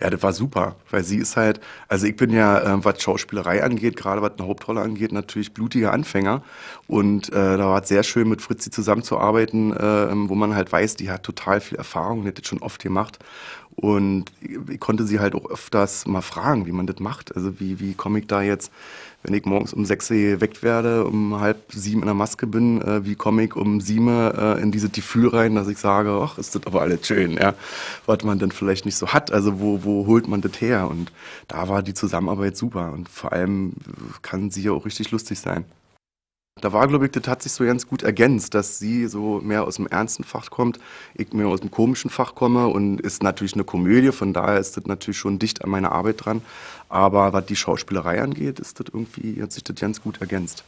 Ja, das war super, weil sie ist halt, also ich bin ja, äh, was Schauspielerei angeht, gerade was eine Hauptrolle angeht, natürlich blutiger Anfänger. Und äh, da war es sehr schön, mit Fritzi zusammenzuarbeiten, äh, wo man halt weiß, die hat total viel Erfahrung, die hat das schon oft gemacht. Und ich konnte sie halt auch öfters mal fragen, wie man das macht. Also wie, wie komme ich da jetzt, wenn ich morgens um sechs geweckt werde, um halb sieben in der Maske bin, äh, wie komme ich um sieben äh, in diese Gefühl rein, dass ich sage, ach, ist das aber alles schön, ja. Was man dann vielleicht nicht so hat, also wo, wo holt man das her? Und da war die Zusammenarbeit super und vor allem äh, kann sie ja auch richtig lustig sein. Da war, glaube ich, das hat sich so ganz gut ergänzt, dass sie so mehr aus dem ernsten Fach kommt, ich mehr aus dem komischen Fach komme und ist natürlich eine Komödie, von daher ist das natürlich schon dicht an meiner Arbeit dran. Aber was die Schauspielerei angeht, ist das irgendwie, hat sich das ganz gut ergänzt.